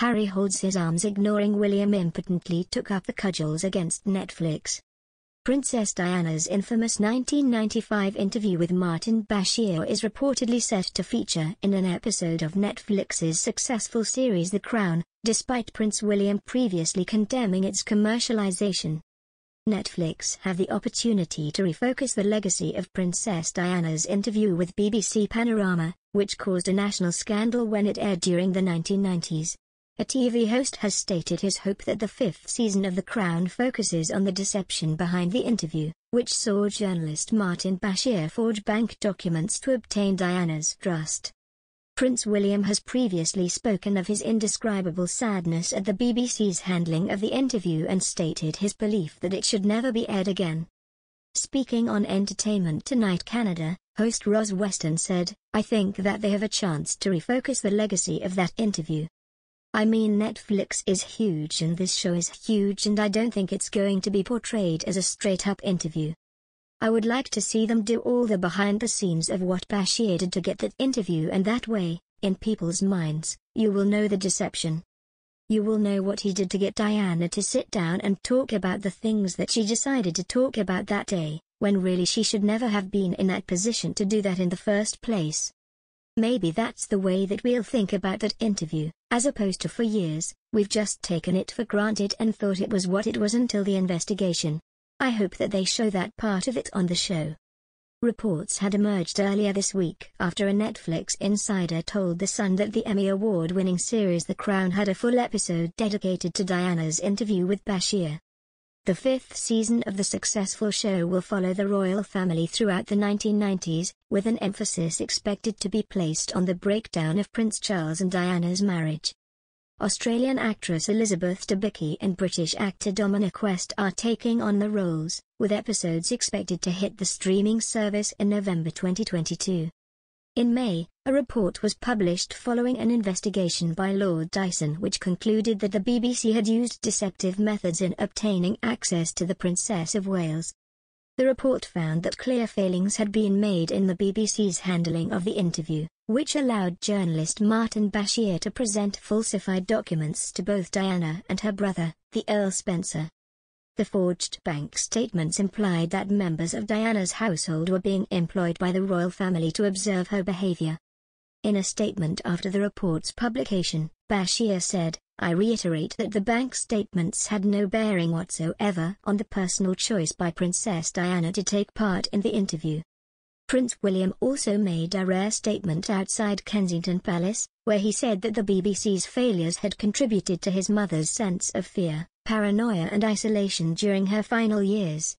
Harry holds his arms ignoring William impotently took up the cudgels against Netflix. Princess Diana's infamous 1995 interview with Martin Bashir is reportedly set to feature in an episode of Netflix's successful series The Crown, despite Prince William previously condemning its commercialization. Netflix have the opportunity to refocus the legacy of Princess Diana's interview with BBC Panorama, which caused a national scandal when it aired during the 1990s. A TV host has stated his hope that the fifth season of The Crown focuses on the deception behind the interview, which saw journalist Martin Bashir forge bank documents to obtain Diana's trust. Prince William has previously spoken of his indescribable sadness at the BBC's handling of the interview and stated his belief that it should never be aired again. Speaking on Entertainment Tonight Canada, host Ros Weston said, I think that they have a chance to refocus the legacy of that interview. I mean Netflix is huge and this show is huge and I don't think it's going to be portrayed as a straight-up interview. I would like to see them do all the behind the scenes of what Bashir did to get that interview and that way, in people's minds, you will know the deception. You will know what he did to get Diana to sit down and talk about the things that she decided to talk about that day, when really she should never have been in that position to do that in the first place. Maybe that's the way that we'll think about that interview, as opposed to for years, we've just taken it for granted and thought it was what it was until the investigation. I hope that they show that part of it on the show. Reports had emerged earlier this week after a Netflix insider told The Sun that the Emmy award winning series The Crown had a full episode dedicated to Diana's interview with Bashir. The fifth season of the successful show will follow the royal family throughout the 1990s, with an emphasis expected to be placed on the breakdown of Prince Charles and Diana's marriage. Australian actress Elizabeth Debicki and British actor Dominic West are taking on the roles, with episodes expected to hit the streaming service in November 2022. In May, a report was published following an investigation by Lord Dyson which concluded that the BBC had used deceptive methods in obtaining access to the Princess of Wales, the report found that clear failings had been made in the BBC's handling of the interview, which allowed journalist Martin Bashir to present falsified documents to both Diana and her brother, the Earl Spencer. The forged bank statements implied that members of Diana's household were being employed by the royal family to observe her behavior, in a statement after the report's publication, Bashir said, I reiterate that the bank's statements had no bearing whatsoever on the personal choice by Princess Diana to take part in the interview. Prince William also made a rare statement outside Kensington Palace, where he said that the BBC's failures had contributed to his mother's sense of fear, paranoia and isolation during her final years.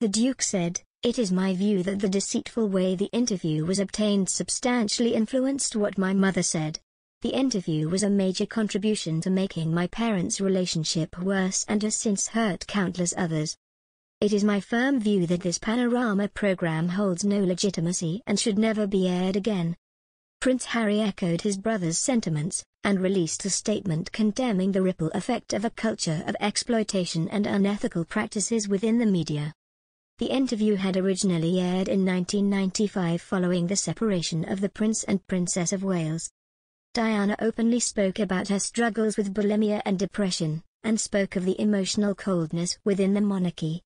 The Duke said, it is my view that the deceitful way the interview was obtained substantially influenced what my mother said. The interview was a major contribution to making my parents' relationship worse and has since hurt countless others. It is my firm view that this panorama program holds no legitimacy and should never be aired again. Prince Harry echoed his brother's sentiments and released a statement condemning the ripple effect of a culture of exploitation and unethical practices within the media. The interview had originally aired in 1995 following the separation of the Prince and Princess of Wales. Diana openly spoke about her struggles with bulimia and depression, and spoke of the emotional coldness within the monarchy.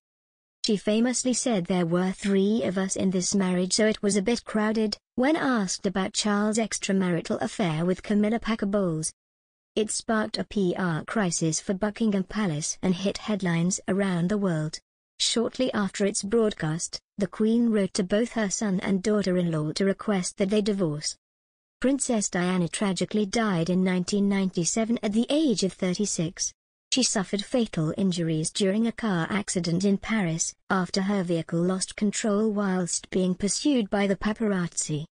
She famously said there were three of us in this marriage so it was a bit crowded, when asked about Charles' extramarital affair with Camilla Packer Bowles. It sparked a PR crisis for Buckingham Palace and hit headlines around the world. Shortly after its broadcast, the Queen wrote to both her son and daughter-in-law to request that they divorce. Princess Diana tragically died in 1997 at the age of 36. She suffered fatal injuries during a car accident in Paris, after her vehicle lost control whilst being pursued by the paparazzi.